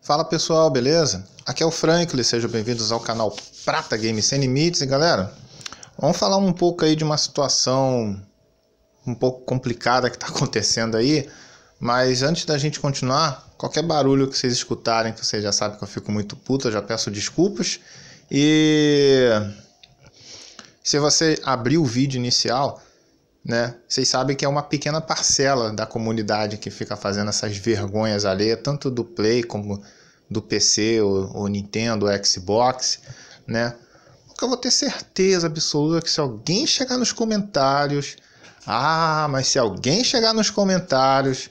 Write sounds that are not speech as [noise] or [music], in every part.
Fala pessoal, beleza? Aqui é o Franklin, sejam bem-vindos ao canal Prata Games Sem Limites. E galera, vamos falar um pouco aí de uma situação um pouco complicada que está [laughs] acontecendo aí. Mas antes da gente continuar, qualquer barulho que vocês escutarem, que vocês já sabem que eu fico muito puta, já peço desculpas. E se você abrir o vídeo inicial, né? Vocês sabem que é uma pequena parcela da comunidade que fica fazendo essas vergonhas ali, tanto do Play como do PC, ou, ou Nintendo, ou Xbox, né? Porque eu vou ter certeza absoluta que se alguém chegar nos comentários, ah, mas se alguém chegar nos comentários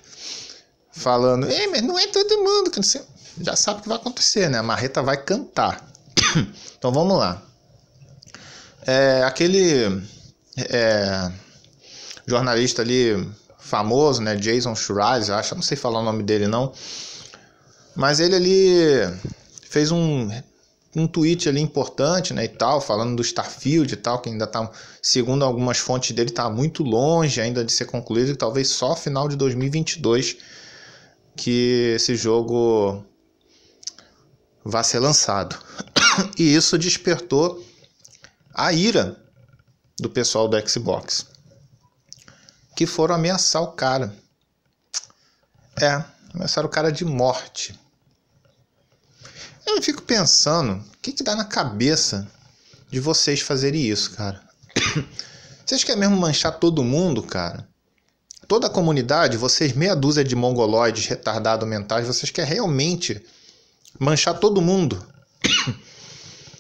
falando, ei, mas não é todo mundo que você já sabe o que vai acontecer, né? A marreta vai cantar. [coughs] então vamos lá. É, aquele é, jornalista ali famoso, né, Jason Schreier, acho, não sei falar o nome dele não, mas ele ali fez um um tweet ali importante, né, e tal, falando do Starfield e tal, que ainda tá, segundo algumas fontes dele, tá muito longe ainda de ser concluído, e talvez só final de 2022 que esse jogo vá ser lançado. [coughs] E isso despertou a ira do pessoal do Xbox que foram ameaçar o cara. É, ameaçaram o cara de morte. Eu fico pensando, o que, que dá na cabeça de vocês fazerem isso, cara? [coughs] Vocês querem mesmo manchar todo mundo, cara? Toda a comunidade, vocês meia dúzia de mongoloides retardados mentais, vocês querem realmente manchar todo mundo. [coughs]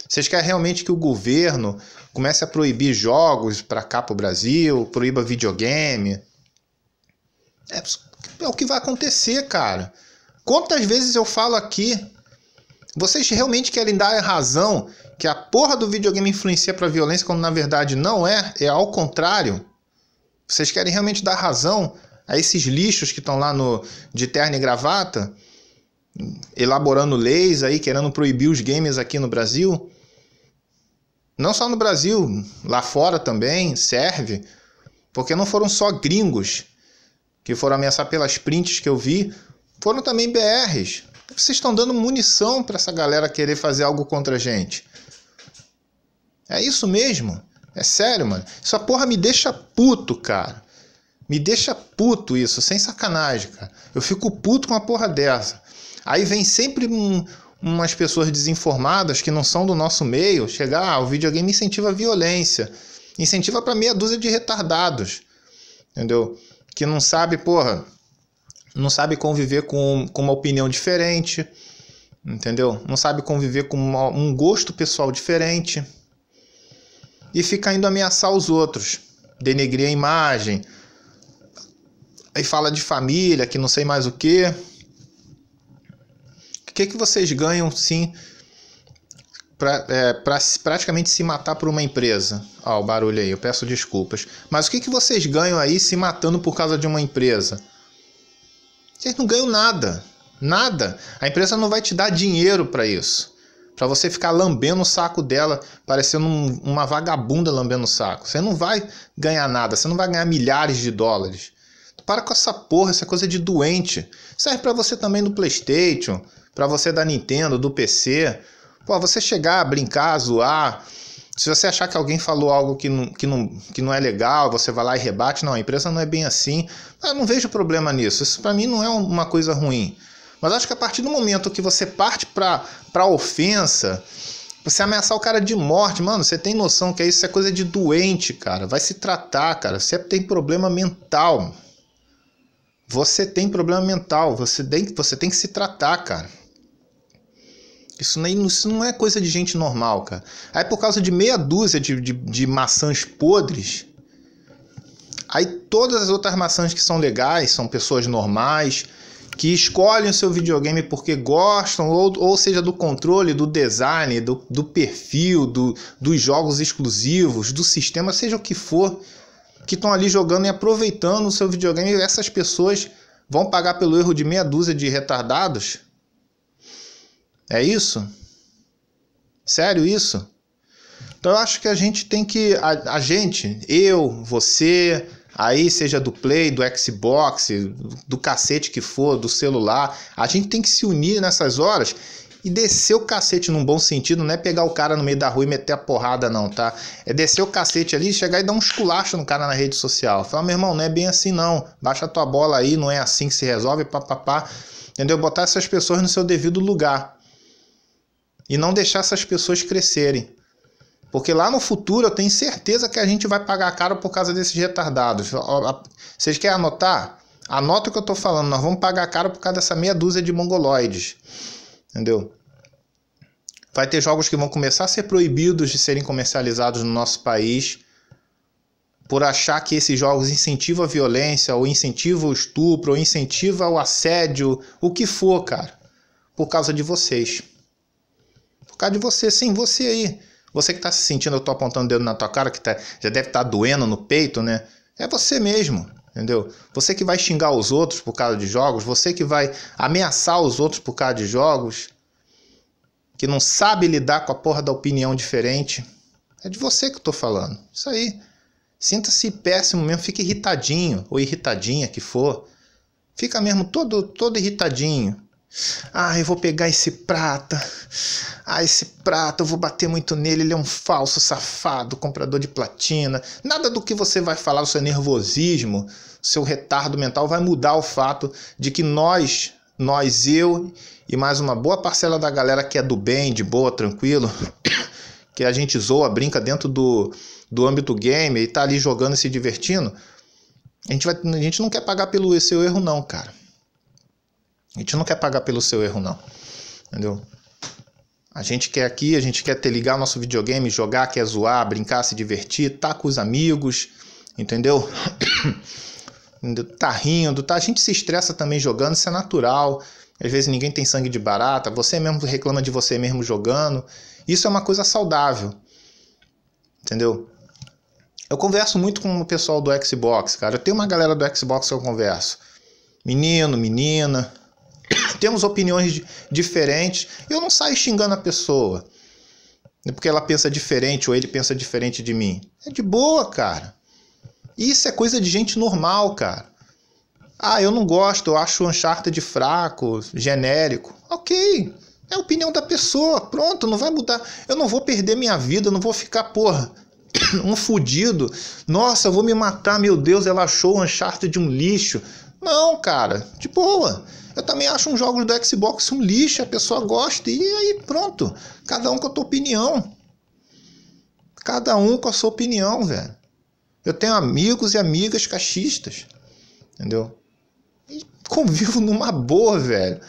Vocês querem realmente que o governo, comece a proibir jogos para cá para o Brasil, proíba videogame. É, é o que vai acontecer, cara. Quantas vezes eu falo aqui? Vocês realmente querem dar a razão que a porra do videogame influencia para a violência quando na verdade não é? É ao contrário. Vocês querem realmente dar razão a esses lixos que estão lá no de terno e gravata, elaborando leis aí, querendo proibir os games aqui no Brasil? Não só no Brasil, lá fora também serve, porque não foram só gringos que foram ameaçar pelas prints que eu vi, foram também BRs. Vocês estão dando munição para essa galera querer fazer algo contra a gente. É isso mesmo? É sério, mano? Essa porra me deixa puto, cara. Me deixa puto isso, sem sacanagem, cara. Eu fico puto com uma porra dessa. Aí vem sempre um, umas pessoas desinformadas que não são do nosso meio chegar, ah, o videogame incentiva a violência, incentiva para meia dúzia de retardados, entendeu? Que não sabe, porra, não sabe conviver com, com uma opinião diferente, entendeu? Não sabe conviver com uma, um gosto pessoal diferente e fica indo ameaçar os outros, denegrir a imagem, aí fala de família, que não sei mais o que que, que vocês ganham sim para é, pra, praticamente se matar por uma empresa? Ó, oh, o barulho aí, eu peço desculpas. Mas o que, que vocês ganham aí se matando por causa de uma empresa? Vocês não ganham nada. Nada. A empresa não vai te dar dinheiro para isso. Para você ficar lambendo o saco dela, parecendo um, uma vagabunda lambendo o saco. Você não vai ganhar nada, você não vai ganhar milhares de dólares. Para com essa porra, essa coisa de doente. Serve para você também no PlayStation, para você da Nintendo, do PC. Pô, você chegar, brincar, zoar. Se você achar que alguém falou algo que não, que, não, que não é legal, você vai lá e rebate. Não, a empresa não é bem assim. Eu não vejo problema nisso. Isso para mim não é uma coisa ruim. Mas acho que a partir do momento que você parte para pra ofensa, você ameaçar o cara de morte, mano, você tem noção que isso é coisa de doente, cara. Vai se tratar, cara. Você tem problema mental. Você tem problema mental. Você tem, você tem que se tratar, cara. Isso não, é, não é coisa de gente normal, cara. Aí por causa de meia dúzia de, de, de maçãs podres, aí todas as outras maçãs que são legais, são pessoas normais, que escolhem o seu videogame porque gostam, ou, ou seja, do controle, do design, do, do perfil, do, dos jogos exclusivos, do sistema, seja o que for, que estão ali jogando e aproveitando o seu videogame, essas pessoas vão pagar pelo erro de meia dúzia de retardados é isso? Sério isso? Então eu acho que a gente tem que. A, a gente, eu, você, aí seja do Play, do Xbox, do cacete que for, do celular, a gente tem que se unir nessas horas e descer o cacete num bom sentido, não é pegar o cara no meio da rua e meter a porrada, não, tá? É descer o cacete ali, chegar e dar um esculacho no cara na rede social. Fala, meu irmão, não é bem assim não, baixa tua bola aí, não é assim que se resolve, papapá. Entendeu? Botar essas pessoas no seu devido lugar e não deixar essas pessoas crescerem. Porque lá no futuro eu tenho certeza que a gente vai pagar caro por causa desses retardados. Vocês querem anotar? Anota o que eu estou falando. Nós vamos pagar caro por causa dessa meia dúzia de mongoloides. Entendeu? Vai ter jogos que vão começar a ser proibidos de serem comercializados no nosso país por achar que esses jogos incentivam a violência, ou incentivam o estupro, ou incentivam o assédio, o que for, cara, por causa de vocês por causa de você, sim, você aí. Você que está se sentindo, eu estou apontando o dedo na tua cara, que tá, já deve estar tá doendo no peito, né? É você mesmo, entendeu? Você que vai xingar os outros por causa de jogos, você que vai ameaçar os outros por causa de jogos, que não sabe lidar com a porra da opinião diferente. É de você que eu tô falando. Isso aí. Sinta-se péssimo mesmo, fique irritadinho ou irritadinha que for. Fica mesmo todo todo irritadinho. Ah, eu vou pegar esse prata. Ah, esse prata, eu vou bater muito nele. Ele é um falso safado, comprador de platina. Nada do que você vai falar, o seu nervosismo, seu retardo mental vai mudar o fato de que nós, nós, eu e mais uma boa parcela da galera que é do bem, de boa, tranquilo, [coughs] que a gente zoa, brinca dentro do, do âmbito game e tá ali jogando e se divertindo. A gente, vai, a gente não quer pagar pelo seu erro, não, cara. A gente não quer pagar pelo seu erro, não. Entendeu? A gente quer aqui, a gente quer ter ligar nosso videogame, jogar, quer zoar, brincar, se divertir, tá com os amigos, [coughs] entendeu? tá rindo, tá? A gente se estressa também jogando, isso é natural. Às vezes ninguém tem sangue de barata, você mesmo reclama de você mesmo jogando. Isso é uma coisa saudável. Entendeu? Eu converso muito com o pessoal do Xbox, cara. Eu tenho uma galera do Xbox que eu converso. Menino, menina, temos opiniões diferentes. Eu não saio xingando a pessoa né, porque ela pensa diferente ou ele pensa diferente de mim. É de boa, cara. Isso é coisa de gente normal, cara. Ah, eu não gosto, eu acho Uncharted fraco, genérico. Ok, é a opinião da pessoa, pronto, não vai mudar. Eu não vou perder minha vida, não vou ficar, porra, [coughs] um fudido. Nossa, eu vou me matar, meu Deus, ela achou o Uncharted um lixo. Não, cara, de boa. Eu também acho um jogo do Xbox um lixo, a pessoa gosta e aí pronto. Cada um com a sua opinião. Cada um com a sua opinião, velho. Eu tenho amigos e amigas cachistas, entendeu? E convivo numa boa, velho.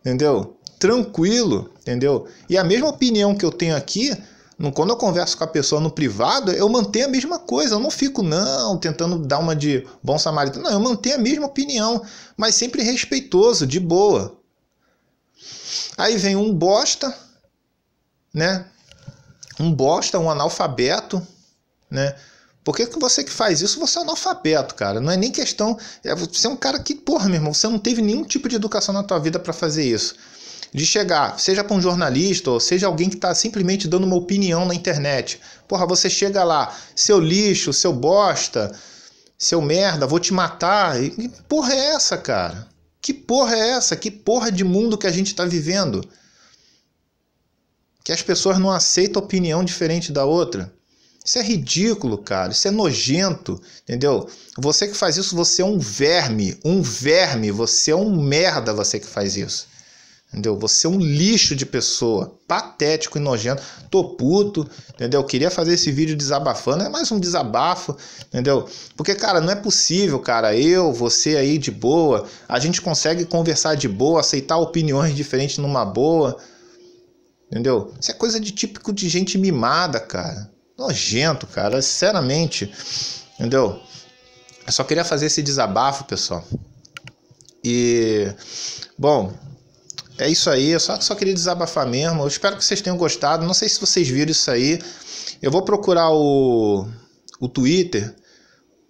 Entendeu? Tranquilo, entendeu? E a mesma opinião que eu tenho aqui, quando eu converso com a pessoa no privado, eu mantenho a mesma coisa. Eu não fico, não, tentando dar uma de bom samaritano. Não, eu mantenho a mesma opinião, mas sempre respeitoso, de boa. Aí vem um bosta, né? Um bosta, um analfabeto, né? Por que, que você que faz isso, você é analfabeto, cara? Não é nem questão. É, você é um cara que, porra, meu irmão, você não teve nenhum tipo de educação na tua vida para fazer isso de chegar, seja para um jornalista ou seja alguém que está simplesmente dando uma opinião na internet. Porra, você chega lá, seu lixo, seu bosta, seu merda, vou te matar. E, que porra é essa, cara? Que porra é essa? Que porra de mundo que a gente está vivendo? Que as pessoas não aceitam opinião diferente da outra. Isso é ridículo, cara. Isso é nojento, entendeu? Você que faz isso, você é um verme, um verme. Você é um merda, você que faz isso. Entendeu? Você é um lixo de pessoa, patético e nojento. Tô puto, entendeu? Queria fazer esse vídeo desabafando, é mais um desabafo, entendeu? Porque, cara, não é possível, cara. Eu, você aí de boa, a gente consegue conversar de boa, aceitar opiniões diferentes numa boa, entendeu? Isso é coisa de típico de gente mimada, cara. Nojento, cara, sinceramente, entendeu? Eu só queria fazer esse desabafo, pessoal. E, bom, é isso aí, eu só, só queria desabafar mesmo. Eu espero que vocês tenham gostado. Não sei se vocês viram isso aí. Eu vou procurar o, o Twitter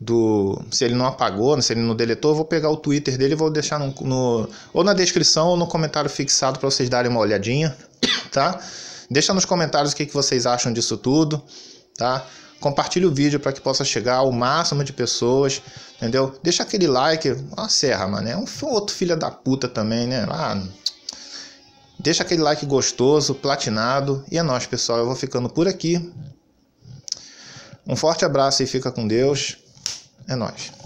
do. Se ele não apagou, se ele não deletou, eu vou pegar o Twitter dele e vou deixar no, no ou na descrição ou no comentário fixado para vocês darem uma olhadinha, [coughs] tá? Deixa nos comentários o que, que vocês acham disso tudo, tá? Compartilhe o vídeo para que possa chegar ao máximo de pessoas, entendeu? Deixa aquele like. uma ah, Serra, mano. É um outro filho da puta também, né? Ah, Deixa aquele like gostoso, platinado. E é nóis, pessoal. Eu vou ficando por aqui. Um forte abraço e fica com Deus. É nóis.